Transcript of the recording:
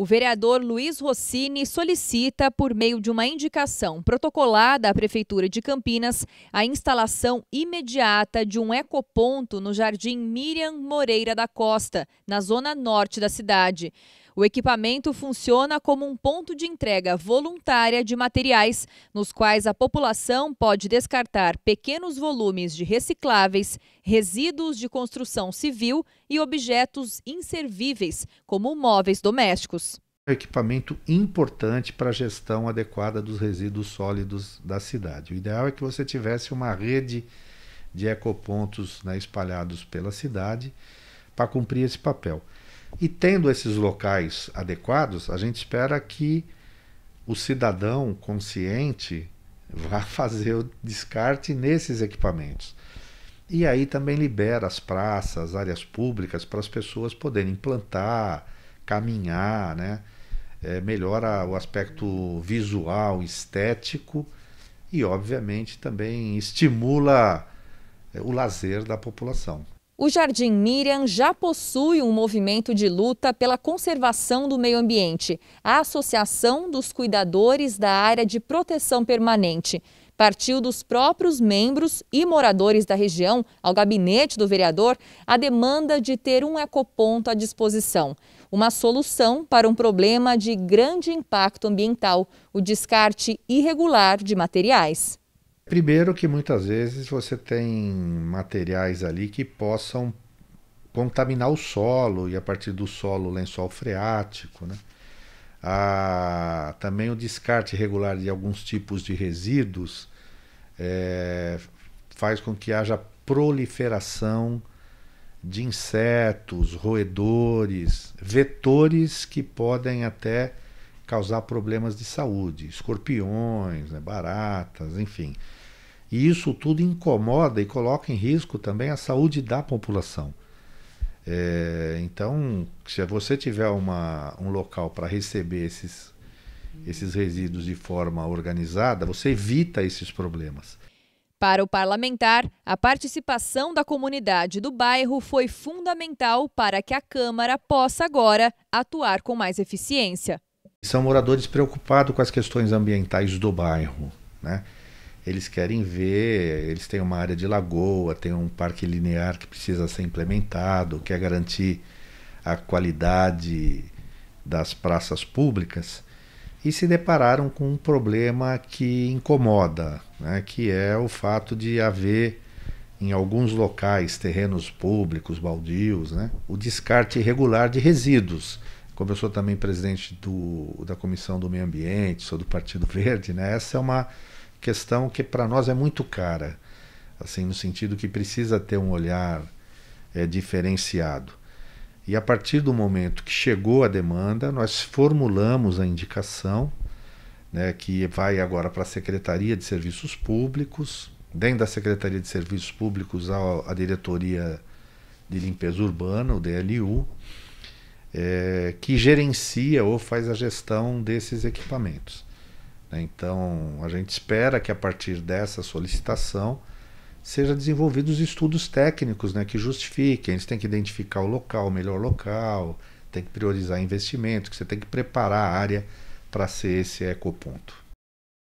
O vereador Luiz Rossini solicita, por meio de uma indicação protocolada à Prefeitura de Campinas, a instalação imediata de um ecoponto no Jardim Miriam Moreira da Costa, na zona norte da cidade. O equipamento funciona como um ponto de entrega voluntária de materiais, nos quais a população pode descartar pequenos volumes de recicláveis, resíduos de construção civil e objetos inservíveis, como móveis domésticos. É equipamento importante para a gestão adequada dos resíduos sólidos da cidade. O ideal é que você tivesse uma rede de ecopontos né, espalhados pela cidade para cumprir esse papel. E tendo esses locais adequados, a gente espera que o cidadão consciente vá fazer o descarte nesses equipamentos. E aí também libera as praças, áreas públicas para as pessoas poderem plantar, caminhar, né? é, melhora o aspecto visual, estético e, obviamente, também estimula é, o lazer da população. O Jardim Miriam já possui um movimento de luta pela conservação do meio ambiente, a Associação dos Cuidadores da Área de Proteção Permanente. Partiu dos próprios membros e moradores da região ao gabinete do vereador a demanda de ter um ecoponto à disposição uma solução para um problema de grande impacto ambiental, o descarte irregular de materiais. Primeiro que muitas vezes você tem materiais ali que possam contaminar o solo e a partir do solo o lençol freático, né? Ah, também o descarte irregular de alguns tipos de resíduos é, faz com que haja proliferação de insetos, roedores, vetores que podem até causar problemas de saúde, escorpiões, né, baratas, enfim. E isso tudo incomoda e coloca em risco também a saúde da população. É, então, se você tiver uma, um local para receber esses, esses resíduos de forma organizada, você evita esses problemas. Para o parlamentar, a participação da comunidade do bairro foi fundamental para que a Câmara possa agora atuar com mais eficiência. São moradores preocupados com as questões ambientais do bairro. Né? Eles querem ver, eles têm uma área de lagoa, tem um parque linear que precisa ser implementado, quer é garantir a qualidade das praças públicas e se depararam com um problema que incomoda, né, que é o fato de haver em alguns locais, terrenos públicos, baldios, né, o descarte irregular de resíduos. Como eu sou também presidente do, da Comissão do Meio Ambiente, sou do Partido Verde, né, essa é uma questão que para nós é muito cara, assim no sentido que precisa ter um olhar é, diferenciado. E a partir do momento que chegou a demanda, nós formulamos a indicação, né, que vai agora para a Secretaria de Serviços Públicos, dentro da Secretaria de Serviços Públicos, a, a Diretoria de Limpeza Urbana, o DLU, é, que gerencia ou faz a gestão desses equipamentos. Então, a gente espera que a partir dessa solicitação seja desenvolvidos estudos técnicos né, que justifiquem. Eles têm que identificar o local, o melhor local, tem que priorizar investimentos, que você tem que preparar a área para ser esse ecoponto.